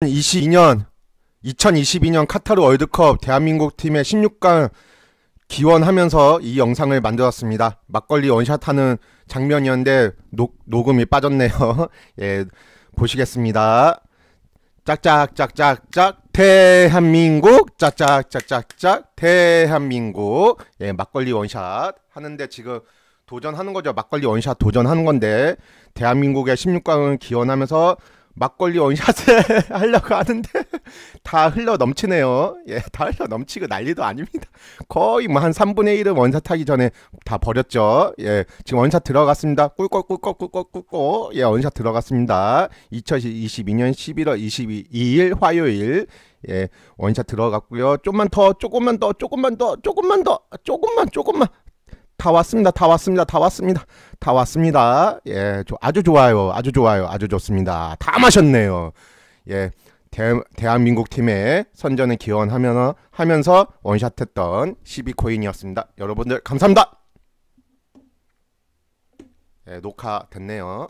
2022년 2022년 카타르 월드컵 대한민국 팀의 16강 기원하면서 이 영상을 만들었습니다. 막걸리 원샷하는 장면이었는데 녹, 녹음이 빠졌네요. 예, 보시겠습니다. 짝짝짝짝짝 대한민국 짝짝짝짝짝 대한민국 예, 막걸리 원샷 하는데 지금 도전하는 거죠. 막걸리 원샷 도전하는 건데 대한민국의 16강을 기원하면서 막걸리 원샷을 하려고 하는데 다 흘러 넘치네요. 예, 다 흘러 넘치고 난리도 아닙니다. 거의 뭐 한 3분의 1은 원샷 하기 전에 다 버렸죠. 예, 지금 원샷 들어갔습니다. 꿀꺽꿀꺽꿀꺽꿀꺽. 예, 원샷 들어갔습니다. 2022년 11월 22일 화요일. 예, 원샷 들어갔고요. 좀만 더, 조금만 더, 조금만 더, 조금만 더, 조금만, 조금만, 다 왔습니다. 다 왔습니다. 다 왔습니다. 다 왔습니다. 예, 아주 좋아요. 아주 좋아요. 아주 좋습니다. 다 마셨네요. 예, 대, 한민국 팀의 선전에 기원하면서 하면서 원샷했던 12코인이었습니다. 여러분들 감사합니다. 예, 녹화 됐네요.